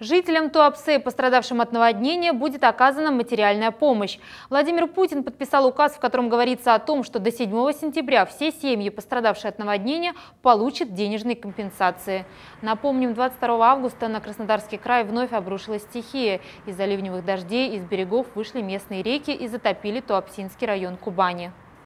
Жителям Туапсе, пострадавшим от наводнения, будет оказана материальная помощь. Владимир Путин подписал указ, в котором говорится о том, что до 7 сентября все семьи, пострадавшие от наводнения, получат денежные компенсации. Напомним, 22 августа на Краснодарский край вновь обрушилась стихия. Из-за ливневых дождей из берегов вышли местные реки и затопили Туапсинский район Кубани.